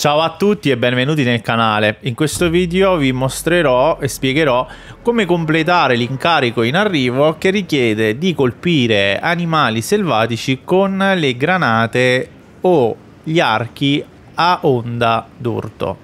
Ciao a tutti e benvenuti nel canale. In questo video vi mostrerò e spiegherò come completare l'incarico in arrivo che richiede di colpire animali selvatici con le granate o gli archi a onda d'urto.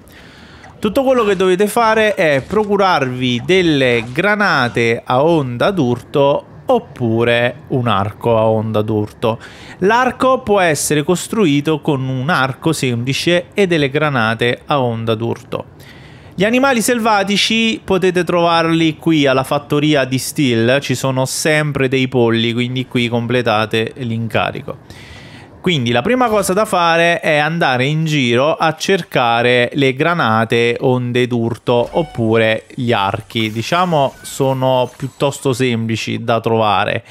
Tutto quello che dovete fare è procurarvi delle granate a onda d'urto oppure un arco a onda d'urto. L'arco può essere costruito con un arco semplice e delle granate a onda d'urto. Gli animali selvatici potete trovarli qui alla fattoria di Steel, ci sono sempre dei polli, quindi qui completate l'incarico. Quindi la prima cosa da fare è andare in giro a cercare le granate onde d'urto oppure gli archi. Diciamo sono piuttosto semplici da trovare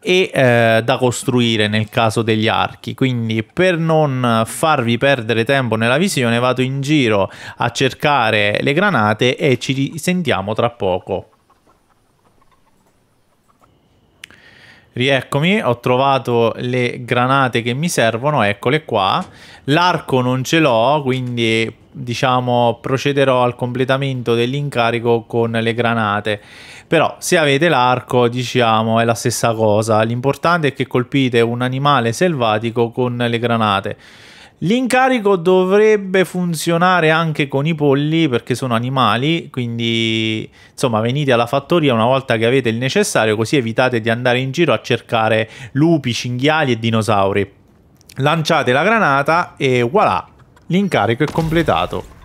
e eh, da costruire nel caso degli archi. Quindi per non farvi perdere tempo nella visione vado in giro a cercare le granate e ci sentiamo tra poco. Rieccomi, ho trovato le granate che mi servono, eccole qua. L'arco non ce l'ho, quindi diciamo procederò al completamento dell'incarico con le granate. Però se avete l'arco, diciamo, è la stessa cosa. L'importante è che colpite un animale selvatico con le granate. L'incarico dovrebbe funzionare anche con i polli perché sono animali, quindi insomma venite alla fattoria una volta che avete il necessario così evitate di andare in giro a cercare lupi, cinghiali e dinosauri. Lanciate la granata e voilà, l'incarico è completato.